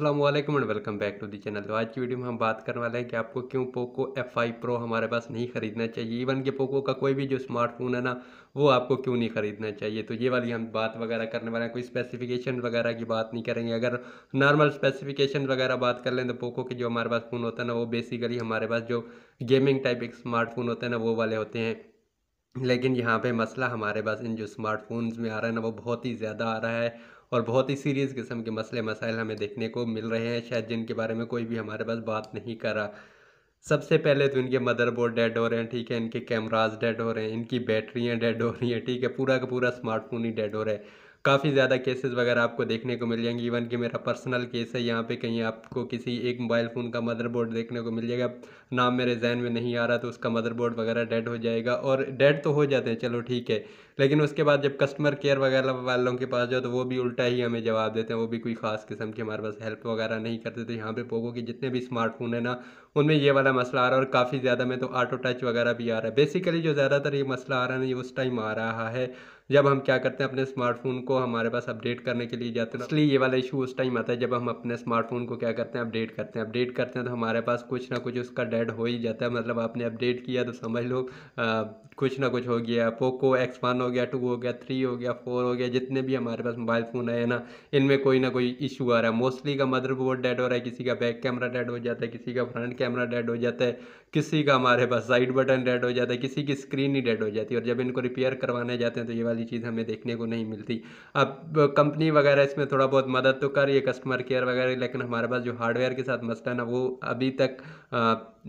Aslam and welcome back to the channel तो आज की वीडियो में हम बात करने वाले हैं कि आपको क्यों पोको एफ आई प्रो हमारे पास नहीं ख़रीदना चाहिए इवन कि पोको का कोई भी जो स्मार्टफोन है ना वो आपको क्यों नहीं ख़रीदना चाहिए तो ये वाली हम बात वगैरह करने वाले हैं कोई स्पेसिफिकेशन वगैरह की बात नहीं करेंगे अगर नॉर्मल स्पेसिफिकेशन वगैरह बात कर लें तो पोको के जो हमारे पास फ़ोन होता है ना वो बेसिकली हमारे पास जो गेमिंग टाइप एक स्मार्टफोन होते हैं ना वो वाले होते हैं लेकिन यहाँ पे मसला हमारे पास इन जो स्मार्टफोन्स में आ रहा है ना वो बहुत ही ज़्यादा आ रहा है और बहुत ही सीरियस किस्म के मसले मसाइल हमें देखने को मिल रहे हैं शायद जिनके बारे में कोई भी हमारे पास बात नहीं कर रहा सबसे पहले तो इनके मदरबोर्ड डेड हो रहे हैं ठीक है इनके कैमराज डेड हो रहे हैं इनकी बैटरियाँ डेड हो रही हैं ठीक है पूरा का पूरा स्मार्टफोन ही डेड हो रहा है काफ़ी ज़्यादा केसेस वगैरह आपको देखने को मिल जाएंगे इवन कि मेरा पर्सनल केस है यहाँ पे कहीं आपको किसी एक मोबाइल फ़ोन का मदरबोर्ड देखने को मिल जाएगा नाम मेरे जहन में नहीं आ रहा तो उसका मदरबोर्ड वगैरह डेड हो जाएगा और डेड तो हो जाते हैं चलो ठीक है लेकिन उसके बाद जब कस्टमर केयर वगैरह वालों के पास जाओ तो वो भी उल्टा ही हमें जवाब देते हैं वो भी कोई ख़ास किस्म की हमारे पास हेल्प वगैरह नहीं करते तो यहाँ पर पोगो के जितने भी स्मार्टफोन है ना उनमें ये वाला मसला आ रहा है और काफ़ी ज़्यादा में तो ऑटो टच वगैरह भी आ रहा है बेसिकली जो ज़्यादातर ये मसला आ रहा है ना ये उस टाइम आ रहा है जब हम क्या करते हैं अपने स्मार्टफोन को हमारे पास अपडेट करने के लिए जाते हैं इसलिए ये वाला इशू उस टाइम आता है जब हम अपने स्मार्टफोन को क्या करते हैं अपडेट करते हैं अपडेट करते हैं तो हमारे पास कुछ ना कुछ उसका डेड हो ही जाता है मतलब आपने अपडेट किया तो समझ लो कुछ ना कुछ हो गया पोको एक्स वन हो गया टू हो गया थ्री हो गया फोर हो गया जितने भी हमारे पास मोबाइल फ़ोन आए ना इनमें कोई ना कोई इशू आ रहा है मोस्टली का मदरबोर्ड डेड हो रहा है किसी का बैक कैमरा डेड हो जाता है किसी का फ्रंट कैमरा डेड हो जाता है किसी का हमारे पास साइड बटन डेड हो जाता है किसी की स्क्रीन ही डेड हो जाती है और जब इनको रिपेयर करवाने जाते हैं तो ये वाली चीज़ हमें देखने को नहीं मिलती अब कंपनी वगैरह इसमें थोड़ा बहुत मदद तो कर रही है कस्टमर केयर वगैरह लेकिन हमारे पास जो हार्डवेयर के साथ मसला है ना वो अभी तक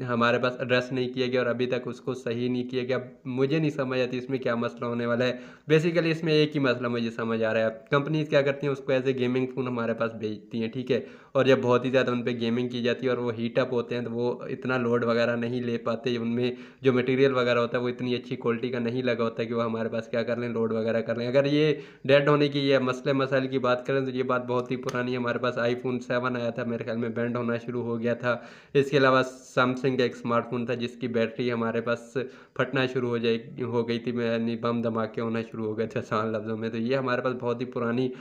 हमारे पास एड्रेस नहीं किया गया और अभी तक उसको सही नहीं किया गया मुझे नहीं समझ आती इसमें क्या मसला होने वाला है बेसिकली इसमें एक ही मसला मुझे समझ आ रहा है कंपनीज क्या करती हैं उसको एज ए गेमिंग फ़ोन हमारे पास भेजती हैं ठीक है और जब बहुत ही ज़्यादा उन पर गेमिंग की जाती है और वो हीटअप होते हैं तो वो इतना लोड वगैरह नहीं ले पाते उनमें जो मटेरियल वगैरह होता है वो इतनी अच्छी क्वालिटी का नहीं लगा होता कि वो हमारे पास क्या कर लें लोड वगैरह कर लें अगर ये डेड होने की या मसले मसाइल की बात करें तो ये बात बहुत ही पुरानी है हमारे पास आई सेवन आया था मेरे ख्याल में बैंड होना शुरू हो गया था इसके अलावा सैमसंग सैमसंग का एक स्मार्टफोन था जिसकी बैटरी हमारे पास फटना शुरू हो जाए हो गई थी यानी बम धमाके होना शुरू हो गए थे आसान लफ्ज़ों में तो ये हमारे पास बहुत ही पुरानी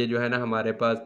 ये जो है ना हमारे पास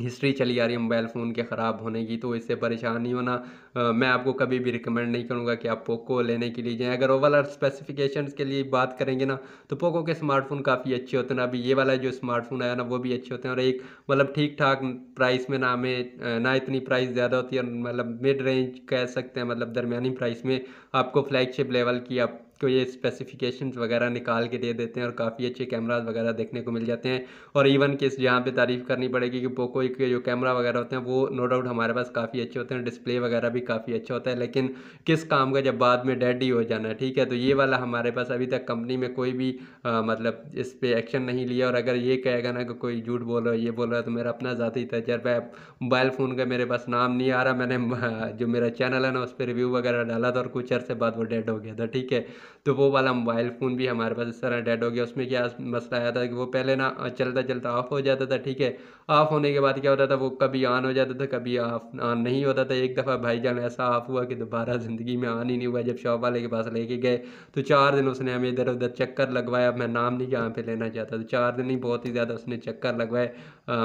हिस्ट्री चली आ रही है मोबाइल फ़ोन के ख़राब होने की तो इससे परेशान नहीं होना आ, मैं आपको कभी भी रिकमेंड नहीं करूँगा कि आप पोको लेने के लिए जाएँ अगर ओवरऑल स्पेसिफिकेशंस के लिए बात करेंगे ना तो पोको के स्मार्टफोन काफ़ी अच्छे होते हैं अभी ये वाला जो स्मार्टफोन आया ना वो भी अच्छे होते हैं और एक मतलब ठीक ठाक प्राइस में ना हमें ना इतनी प्राइस ज़्यादा होती है मतलब मिड रेंज कह सकते हैं मतलब दरमिया प्राइस में आपको फ्लैगशिप लेवल की आप को ये स्पेसिफिकेशंस वगैरह निकाल के दे देते हैं और काफ़ी अच्छे कैमराज वगैरह देखने को मिल जाते हैं और इवन किस यहाँ पे तारीफ़ करनी पड़ेगी कि पोको के जो कैमरा वगैरह होते हैं वो नो डाउट हमारे पास काफ़ी अच्छे होते हैं डिस्प्ले वगैरह भी काफ़ी अच्छा होता है लेकिन किस काम का जब बाद में डेड ही हो जाना है ठीक है तो ये वाला हमारे पास अभी तक कंपनी में कोई भी आ, मतलब इस पर एक्शन नहीं लिया और अगर ये कहेगा ना कि कोई झूठ बोल रहा है ये बोल रहा है तो मेरा अपना ही तजर्बा है मोबाइल फ़ोन का मेरे पास नाम नहीं आ रहा मैंने जो मेरा चैनल है ना उस पर रिव्यू वगैरह डाला था और कुछ अर्से बाद वो डेड हो गया था ठीक है तो वो वाला मोबाइल फ़ोन भी हमारे पास इस तरह डेड हो गया उसमें क्या मसला आया था कि वो पहले ना चलता चलता ऑफ़ हो जाता था ठीक है ऑफ़ होने के बाद क्या होता था वो कभी ऑन हो जाता था कभी ऑफ ऑन नहीं होता था एक दफ़ा भाई जान ऐसा ऑफ हुआ कि दोबारा ज़िंदगी में ऑन ही नहीं हुआ जब शॉप वाले के पास लेके गए तो चार दिन उसने हमें इधर उधर चक्कर लगवाया मैं नाम नहीं जहाँ पर लेना चाहता तो चार दिन ही बहुत ही ज़्यादा उसने चक्कर लगवाए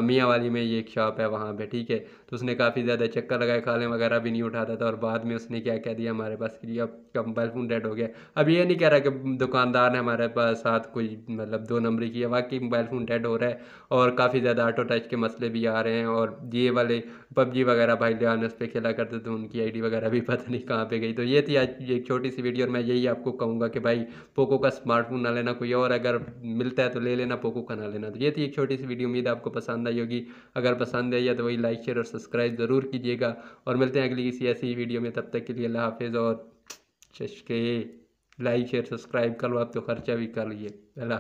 मियाँ वाली में ये एक शॉप है वहाँ पर ठीक है तो उसने काफ़ी ज़्यादा चक्कर लगाए खाले वगैरह भी नहीं उठाता था और बाद में उसने क्या कह दिया हमारे पास कि अब मोबाइल फोन डेड हो गया अभी ये नहीं कह रहा कि दुकानदार ने हमारे पास साथ कोई मतलब दो नंबरी है वाकई मोबाइल फ़ोन डेड हो रहा है और काफ़ी ज़्यादा ऑटो टच के मसले भी आ रहे हैं और ये वाले पबजी वगैरह भाई उस पर खेला करते तो उनकी आईडी वगैरह भी पता नहीं कहाँ पे गई तो ये थी आज एक छोटी सी वीडियो और मैं यही आपको कहूँगा कि भाई पोको का स्मार्टफोन ना लेना कोई और अगर मिलता है तो ले लेना पोको का ना लेना तो ये थी एक छोटी सी वीडियो उम्मीद आपको पसंद आई होगी अगर पसंद आई है तो वही लाइक शेयर और सब्सक्राइब ज़रूर कीजिएगा और मिलते हैं अगली किसी ऐसी वीडियो में तब तक के लिए अल्लाह हाफिज़ और चश्के लाइक शेयर सब्सक्राइब करवा तो खर्चा भी कर लिए है ना